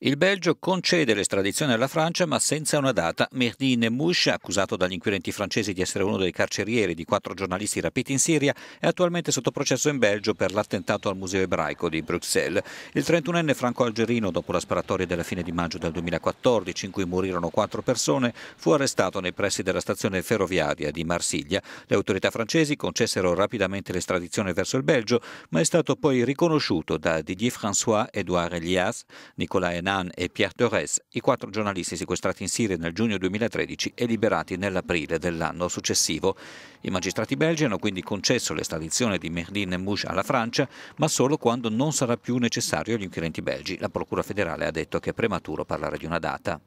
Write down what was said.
Il Belgio concede l'estradizione alla Francia ma senza una data. Mehdi Nemouche, accusato dagli inquirenti francesi di essere uno dei carcerieri di quattro giornalisti rapiti in Siria, è attualmente sotto processo in Belgio per l'attentato al Museo ebraico di Bruxelles. Il 31enne franco-algerino, dopo la sparatoria della fine di maggio del 2014, in cui morirono quattro persone, fu arrestato nei pressi della stazione ferroviaria di Marsiglia. Le autorità francesi concessero rapidamente l'estradizione verso il Belgio, ma è stato poi riconosciuto da Didier François, Edouard Elias, Nicolas Hénin, Renan e Pierre Torres, i quattro giornalisti sequestrati in Siria nel giugno 2013 e liberati nell'aprile dell'anno successivo. I magistrati belgi hanno quindi concesso l'estradizione di Merlin e Mouche alla Francia, ma solo quando non sarà più necessario agli inquirenti belgi. La Procura federale ha detto che è prematuro parlare di una data.